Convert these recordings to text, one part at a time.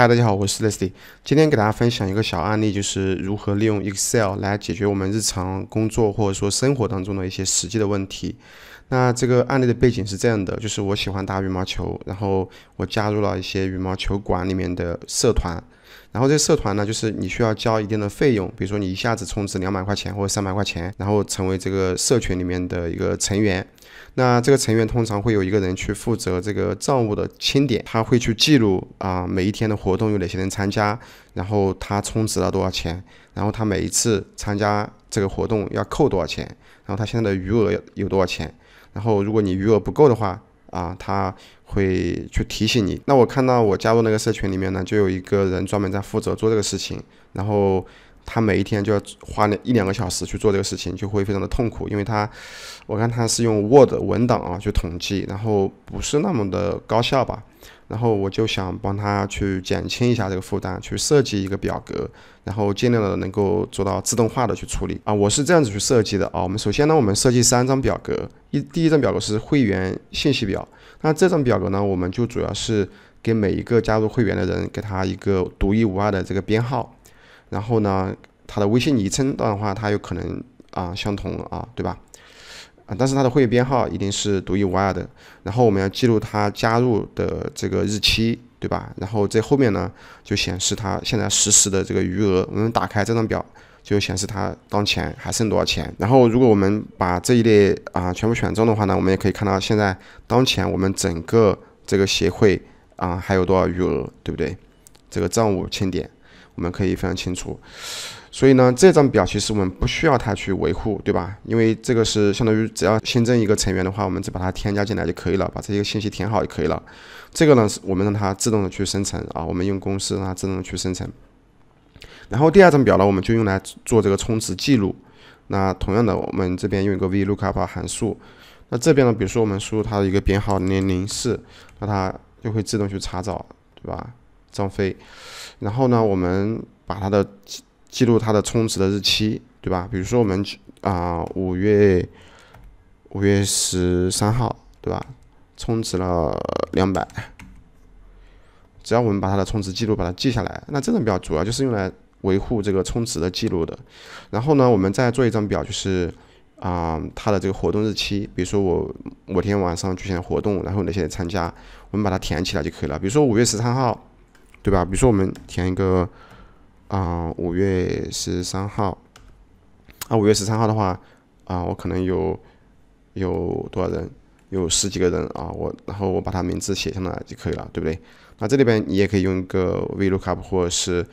嗨，大家好，我是 Leslie。今天给大家分享一个小案例，就是如何利用 Excel 来解决我们日常工作或者说生活当中的一些实际的问题。那这个案例的背景是这样的，就是我喜欢打羽毛球，然后我加入了一些羽毛球馆里面的社团。然后这社团呢，就是你需要交一定的费用，比如说你一下子充值两百块钱或者三百块钱，然后成为这个社群里面的一个成员。那这个成员通常会有一个人去负责这个账务的清点，他会去记录啊每一天的活动有哪些人参加，然后他充值了多少钱，然后他每一次参加这个活动要扣多少钱，然后他现在的余额有多少钱。然后如果你余额不够的话，啊，他会去提醒你。那我看到我加入那个社群里面呢，就有一个人专门在负责做这个事情，然后。他每一天就要花两一两个小时去做这个事情，就会非常的痛苦，因为他，我看他是用 Word 文档啊去统计，然后不是那么的高效吧。然后我就想帮他去减轻一下这个负担，去设计一个表格，然后尽量的能够做到自动化的去处理啊。我是这样子去设计的啊。我们首先呢，我们设计三张表格，一第一张表格是会员信息表，那这张表格呢，我们就主要是给每一个加入会员的人给他一个独一无二的这个编号。然后呢，他的微信昵称的话，它有可能啊相同啊，对吧？啊，但是他的会员编号一定是独一无二的。然后我们要记录他加入的这个日期，对吧？然后在后面呢，就显示他现在实时的这个余额。我们打开这张表，就显示他当前还剩多少钱。然后如果我们把这一列啊全部选中的话呢，我们也可以看到现在当前我们整个这个协会啊还有多少余额，对不对？这个账务清点。我们可以非常清楚，所以呢，这张表其实我们不需要它去维护，对吧？因为这个是相当于只要新增一个成员的话，我们只把它添加进来就可以了，把这些信息填好就可以了。这个呢，是我们让它自动的去生成啊，我们用公式让它自动的去生成。然后第二张表呢，我们就用来做这个充值记录。那同样的，我们这边用一个 VLOOKUP 函数。那这边呢，比如说我们输入它的一个编号零零四，那它就会自动去查找，对吧？张飞，然后呢，我们把他的记录他的充值的日期，对吧？比如说我们啊五月五月十三号，对吧？充值了两百。只要我们把他的充值记录把它记下来，那这张表主要就是用来维护这个充值的记录的。然后呢，我们再做一张表，就是啊他的这个活动日期，比如说我某天晚上举行活动，然后哪些人参加，我们把它填起来就可以了。比如说五月十三号。对吧？比如说我们填一个啊五月十三号，啊五月十三号的话，啊我可能有有多少人？有十几个人啊我然后我把他名字写上来就可以了，对不对？那这里边你也可以用一个 vlookup 或者是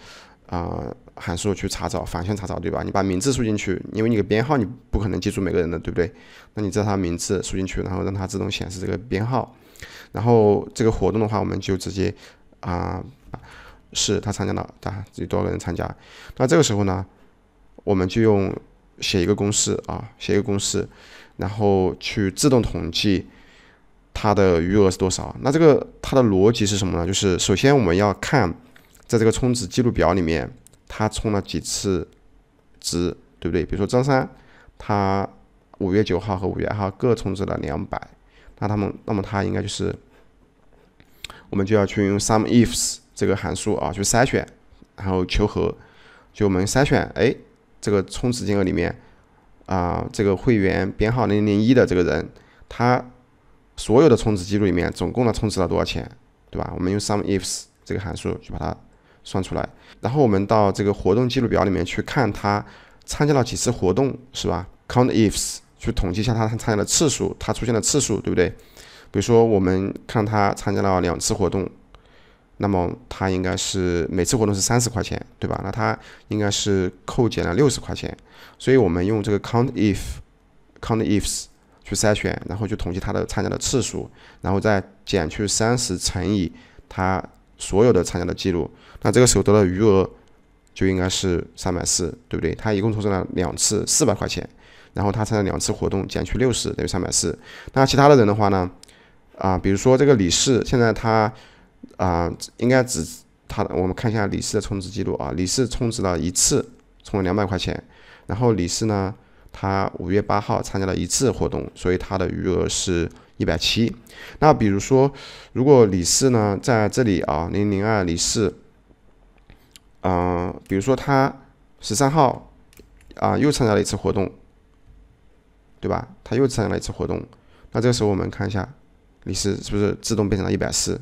啊函数去查找反向查找，对吧？你把名字输进去，因为你的编号你不可能记住每个人的，对不对？那你知道他名字输进去，然后让它自动显示这个编号，然后这个活动的话，我们就直接啊。是他参加了，大吧？有多少个人参加？那这个时候呢，我们就用写一个公式啊，写一个公式，然后去自动统计他的余额是多少。那这个它的逻辑是什么呢？就是首先我们要看在这个充值记录表里面，他充了几次值，对不对？比如说张三，他五月九号和五月二号各充值了两百，那他们那么他应该就是我们就要去用 some ifs。这个函数啊，去筛选，然后求和。就我们筛选，哎，这个充值金额里面，啊，这个会员编号零零一的这个人，他所有的充值记录里面，总共的充值了多少钱，对吧？我们用 some ifs 这个函数去把它算出来。然后我们到这个活动记录表里面去看他参加了几次活动，是吧？count ifs 去统计一下他他参加的次数，他出现的次数，对不对？比如说我们看他参加了两次活动。那么他应该是每次活动是三十块钱，对吧？那他应该是扣减了六十块钱，所以我们用这个 count if count ifs 去筛选，然后去统计他的参加的次数，然后再减去三十乘以他所有的参加的记录，那这个时候得到余额就应该是三百四，对不对？他一共投资了两次四百块钱，然后他参加两次活动，减去六十等于三百四。那其他的人的话呢？啊，比如说这个李四，现在他。啊，应该只他，我们看一下李四的充值记录啊。李四充值了一次，充了两百块钱。然后李四呢，他五月八号参加了一次活动，所以他的余额是一百七。那比如说，如果李四呢在这里啊，零零二李四，嗯，比如说他十三号啊又参加了一次活动，对吧？他又参加了一次活动，那这时候我们看一下李四是不是自动变成了一百四？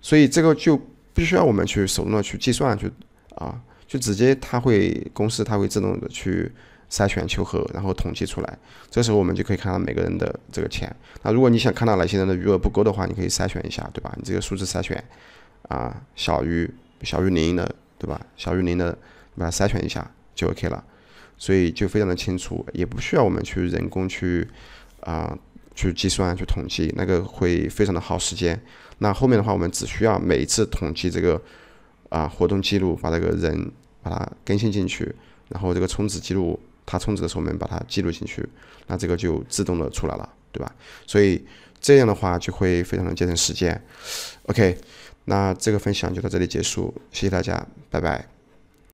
所以这个就不需要我们去手动的去计算，去啊，就直接它会公司它会自动的去筛选求和，然后统计出来。这时候我们就可以看到每个人的这个钱。那如果你想看到哪些人的余额不够的话，你可以筛选一下，对吧？你这个数字筛选啊，小于小于零的，对吧？小于零的，把它筛选一下就 OK 了。所以就非常的清楚，也不需要我们去人工去啊。去计算、去统计，那个会非常的耗时间。那后面的话，我们只需要每次统计这个啊活动记录，把这个人把它更新进去，然后这个充值记录，他充值的时候我们把它记录进去，那这个就自动的出来了，对吧？所以这样的话就会非常的节省时间。OK，那这个分享就到这里结束，谢谢大家，拜拜。